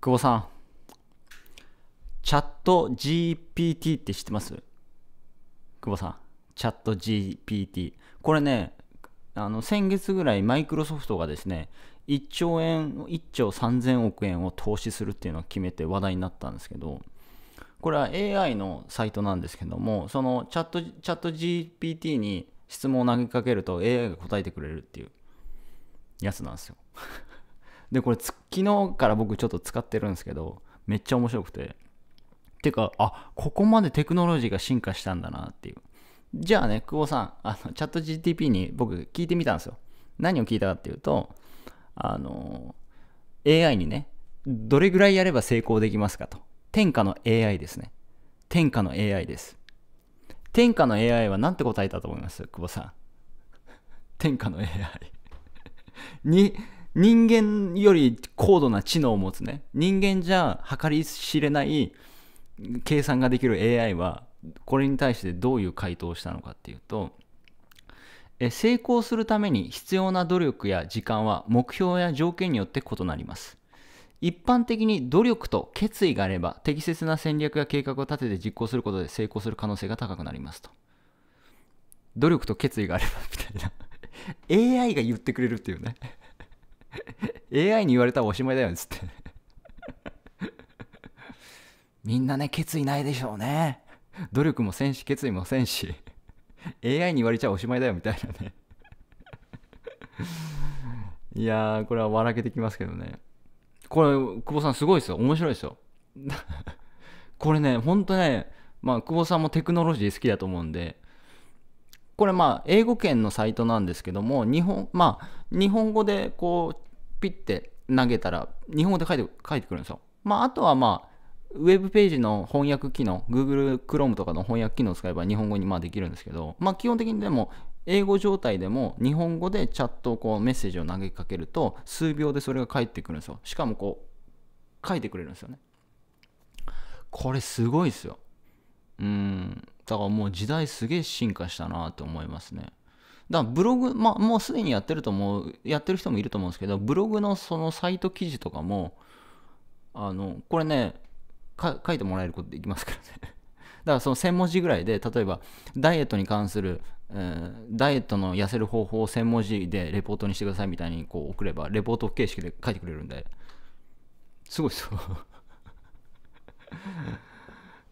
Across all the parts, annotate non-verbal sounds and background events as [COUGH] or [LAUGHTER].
久保さん。チャット GPT って知ってます久保さん。チャット GPT。これね、あの先月ぐらいマイクロソフトがですね、1兆円、1兆3000億円を投資するっていうのを決めて話題になったんですけど、これは AI のサイトなんですけども、そのチャットチャット GPT に質問を投げかけると AI が答えてくれるっていうやつなんですよ。で、これ、昨日から僕ちょっと使ってるんですけど、めっちゃ面白くて。てか、あ、ここまでテクノロジーが進化したんだなっていう。じゃあね、久保さん、あの、チャット GTP に僕聞いてみたんですよ。何を聞いたかっていうと、あの、AI にね、どれぐらいやれば成功できますかと。天下の AI ですね。天下の AI です。天下の AI は何て答えたと思います久保さん。天下の AI [LAUGHS] に人間より高度な知能を持つね人間じゃ計り知れない計算ができる AI はこれに対してどういう回答をしたのかっていうと成功するために必要な努力や時間は目標や条件によって異なります一般的に努力と決意があれば適切な戦略や計画を立てて実行することで成功する可能性が高くなりますと努力と決意があればみたいな AI [LAUGHS] が言ってくれるっていうね AI に言われたらおしまいだよね、つってみんなね、決意ないでしょうね。努力もせんし、決意もせんし。AI に言われちゃおしまいだよ、みたいなねいやー、これは笑けてきますけどね。これ、久保さんすごいですよ。面白いですよ。[LAUGHS] これね、ほんとね、まあ、久保さんもテクノロジー好きだと思うんで、これまあ英語圏のサイトなんですけども日本まあ日本語でこうピッて投げたら日本語で書いて書いてくるんですよ。まああとはまあウェブページの翻訳機能、Google Chrome とかの翻訳機能を使えば日本語にまあできるんですけど、まあ、基本的にでも英語状態でも日本語でチャットをこうメッセージを投げかけると数秒でそれが返ってくるんですよ。しかもこう書いてくれるんですよね。これすごいですよ。うん。だからもう時代すげえ進化したなっ思いますね。だからブログ、まあもうすでにやってると思う、やってる人もいると思うんですけど、ブログのそのサイト記事とかも、あの、これね、書いてもらえることできますからね。[LAUGHS] だからその1000文字ぐらいで、例えばダイエットに関する、えー、ダイエットの痩せる方法を1000文字でレポートにしてくださいみたいにこう送れば、レポート形式で書いてくれるんで、すごいですよ。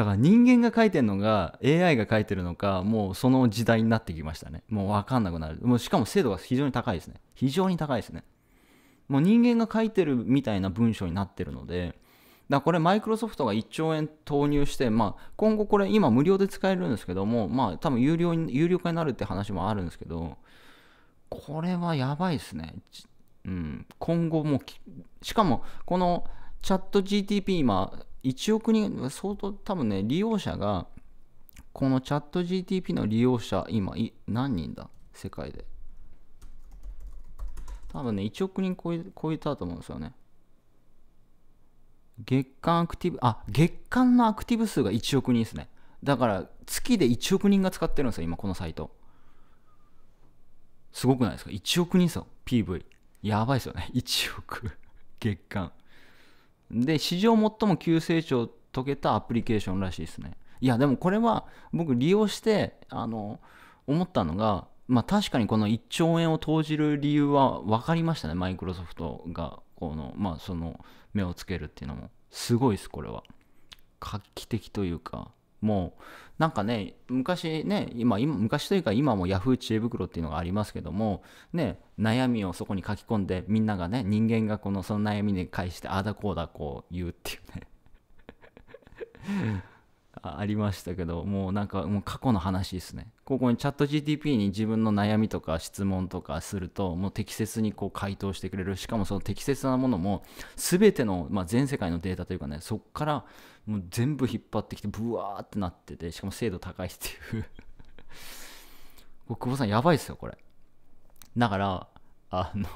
だから人間が書いてるのが AI が書いてるのかもうその時代になってきましたねもう分かんなくなるもうしかも精度が非常に高いですね非常に高いですねもう人間が書いてるみたいな文章になってるのでだからこれマイクロソフトが1兆円投入して、まあ、今後これ今無料で使えるんですけどもまあ多分有料に有料化になるって話もあるんですけどこれはやばいですね、うん、今後もしかもこのチャット GTP 今1億人、相当多分ね、利用者が、このチャット GTP の利用者、今い、何人だ世界で。多分ね、1億人超え超えたと思うんですよね。月間アクティブ、あ、月間のアクティブ数が1億人ですね。だから、月で1億人が使ってるんですよ、今、このサイト。すごくないですか ?1 億人ですよ、PV。やばいですよね。1億月間。で、史上最も急成長を遂げたアプリケーションらしいですね。いや、でもこれは僕利用して、あの、思ったのが、まあ確かにこの1兆円を投じる理由は分かりましたね。マイクロソフトが、この、まあその、目をつけるっていうのも。すごいです、これは。画期的というか。もうなんかね昔ね今今昔というか今も Yahoo 知恵袋っていうのがありますけどもね悩みをそこに書き込んでみんながね人間がこのその悩みに返してああだこうだこう言うっていうねありましたけどもうなんかもう過去の話ですねここにチャット GTP に自分の悩みとか質問とかするともう適切にこう回答してくれるしかもその適切なものも全ての、まあ、全世界のデータというかねそっからもう全部引っ張ってきてブワーってなっててしかも精度高いっていう久保さんやばいですよこれだからあの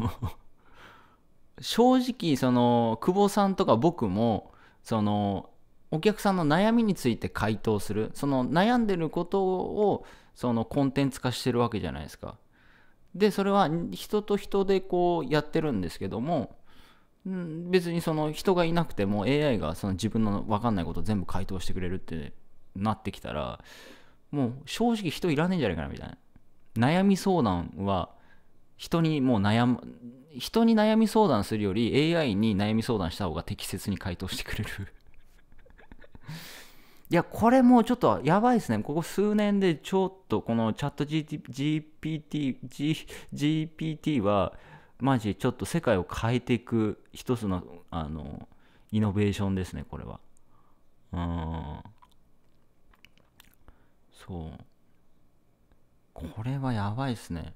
正直その久保さんとか僕もそのお客さんの悩みについて回答するその悩んでることをそのコンテンツ化してるわけじゃないですかでそれは人と人でこうやってるんですけども別にその人がいなくても AI がその自分の分かんないことを全部回答してくれるってなってきたらもう正直人いらねえんじゃないかなみたいな悩み相談は人にもう悩む人に悩み相談するより AI に悩み相談した方が適切に回答してくれるいや、これもうちょっとやばいですね。ここ数年でちょっとこのチャット GPT、G、GPT は、マジちょっと世界を変えていく一つの、あの、イノベーションですね、これは。うん。そう。これはやばいですね。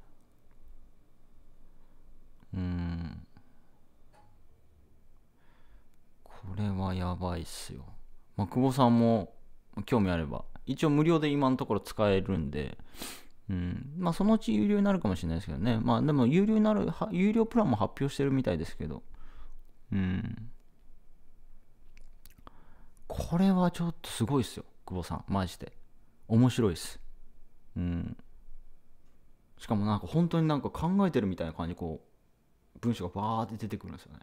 うん。これはやばいっすよ。まあ、久保さんも興味あれば。一応無料で今のところ使えるんで、うん、まあそのうち有料になるかもしれないですけどね。まあでも有料になる、有料プランも発表してるみたいですけど、うん。これはちょっとすごいっすよ、久保さん。マジで。面白いっす。うん。しかもなんか本当になんか考えてるみたいな感じこう、文章がバーって出てくるんですよね。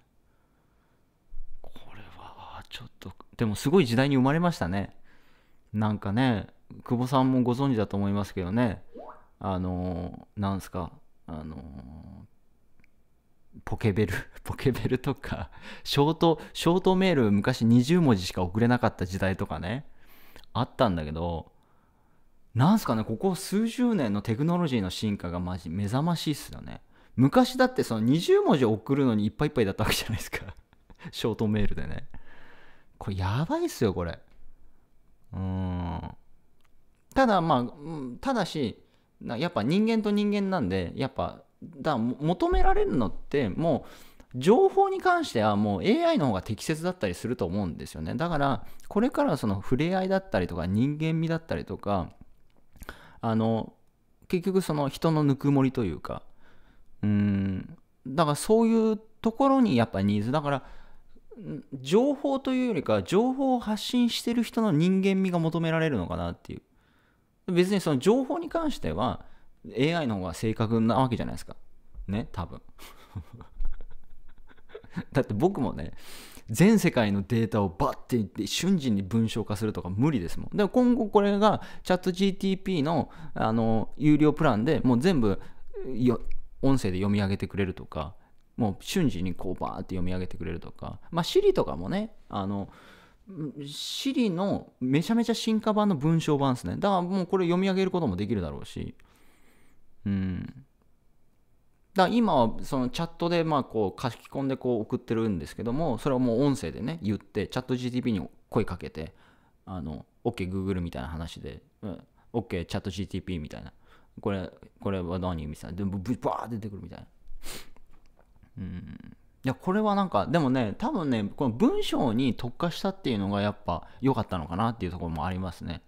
これは、ちょっと、でもすごい時代に生まれましたね。なんかね久保さんもご存知だと思いますけどねあのー、なんすかあのー、ポケベル [LAUGHS] ポケベルとかショートショートメール昔20文字しか送れなかった時代とかねあったんだけどなんすかねここ数十年のテクノロジーの進化がマジ目覚ましいっすよね昔だってその20文字送るのにいっぱいいっぱいだったわけじゃないですか [LAUGHS] ショートメールでねこれやばいっすよこれうんただまあただしやっぱ人間と人間なんでやっぱだ求められるのってもう情報に関してはもう AI の方が適切だったりすると思うんですよねだからこれからその触れ合いだったりとか人間味だったりとかあの結局その人のぬくもりというかうんだからそういうところにやっぱニーズだから情報というよりか情報を発信してる人の人間味が求められるのかなっていう別にその情報に関しては AI の方が正確なわけじゃないですかね多分 [LAUGHS] だって僕もね全世界のデータをバッていって瞬時に文章化するとか無理ですもんでも今後これがチャット GTP のあの有料プランでもう全部音声で読み上げてくれるとかもう瞬時にこうバーって読み上げてくれるとか、まあ、Siri とかもねあの Siri のめちゃめちゃ進化版の文章版ですねだからもうこれ読み上げることもできるだろうしうんだ今はそのチャットでまあこう書き込んでこう送ってるんですけどもそれはもう音声でね言ってチャット GTP に声かけてあの OKGoogle みたいな話で、うん、OK チャット GTP みたいなこれこれは何みたいなでもブバー出てくるみたいなうんいやこれはなんかでもね多分ねこの文章に特化したっていうのがやっぱ良かったのかなっていうところもありますねだか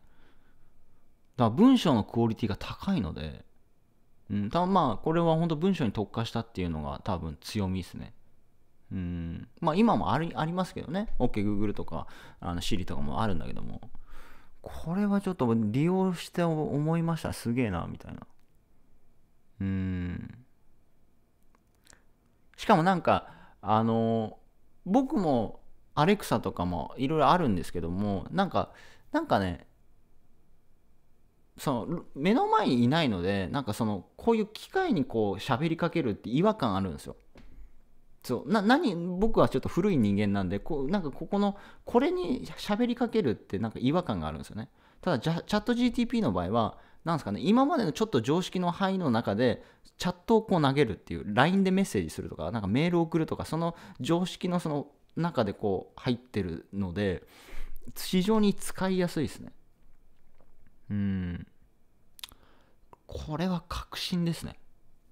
ら文章のクオリティが高いのでうん多分まあこれは本当文章に特化したっていうのが多分強みですねうんまあ今もありありますけどね OKGoogle、OK、とかあの Siri とかもあるんだけどもこれはちょっと利用して思いましたすげえなみたいなうんしかもなんか、あの、僕もアレクサとかもいろいろあるんですけども、なんか、なんかね、その目の前にいないのでなんかそのこういう機会にこう喋りかけるって違和感あるんですよ。そうな何僕はちょっと古い人間なんでこうなんかここのこれに喋りかけるってなんか違和感があるんですよね。ただチャット GTP の場合はなんすかね、今までのちょっと常識の範囲の中で、チャットをこう投げるっていう、LINE でメッセージするとか、なんかメールを送るとか、その常識のその中でこう入ってるので、非常に使いやすいですね。うん。これは革新ですね。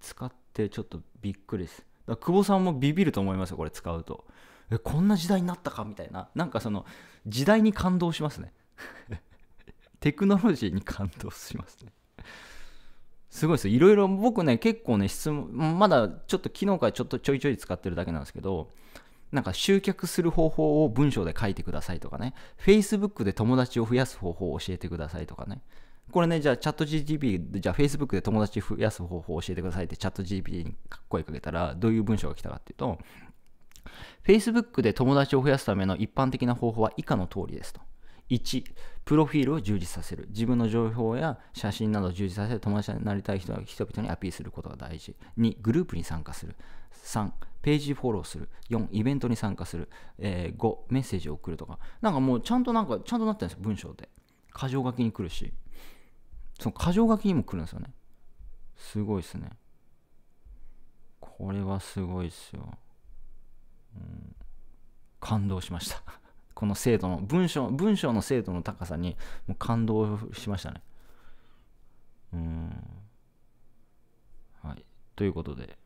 使ってちょっとびっくりです。だ久保さんもビビると思いますよ、これ使うと。え、こんな時代になったかみたいな。なんかその、時代に感動しますね。テクノロジーに感動しますね。すごいですいろいろ僕ね、結構ね、質問、まだちょっと昨日からちょっとちょいちょい使ってるだけなんですけど、なんか集客する方法を文章で書いてくださいとかね、Facebook で友達を増やす方法を教えてくださいとかね。これね、じゃあチャット GTP、じゃあ Facebook で友達増やす方法を教えてくださいってチャット GTP に声かけたら、どういう文章が来たかっていうと、Facebook で友達を増やすための一般的な方法は以下の通りですと。1プロフィールを充実させる自分の情報や写真などを充実させ友達になりたい人は人々にアピールすることが大事2グループに参加する3ページフォローする4イベントに参加する、えー、5メッセージを送るとかなんかもうちゃんとなんかちゃんとなってるんですよ文章で箇条書きに来るしその箇条書きにも来るんですよねすごいですねこれはすごいですよ、うん、感動しましたこの精度の文章文章の精度の高さにもう感動しましたねうんはいということで、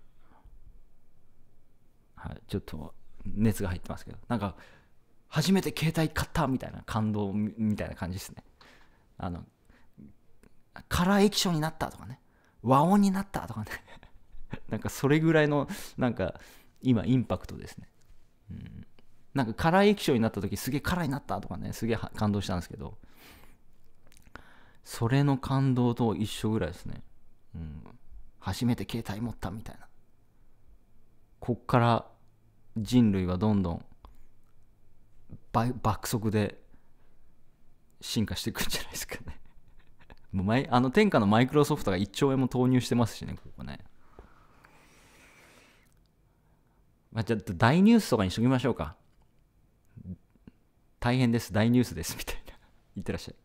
はい、ちょっと熱が入ってますけどなんか初めて携帯買ったみたいな感動みたいな感じですねあのカラー液晶になったとかね和音になったとかね [LAUGHS] なんかそれぐらいのなんか今インパクトですねなんか辛い液晶になった時すげえ辛いなったとかねすげえ感動したんですけどそれの感動と一緒ぐらいですね、うん、初めて携帯持ったみたいなこっから人類はどんどん爆速で進化していくんじゃないですかね [LAUGHS] もう前あの天下のマイクロソフトが1兆円も投入してますしねここねまあ、じゃあ大ニュースとかにしときましょうか。大変です、大ニュースです、みたいな。いってらっしゃい。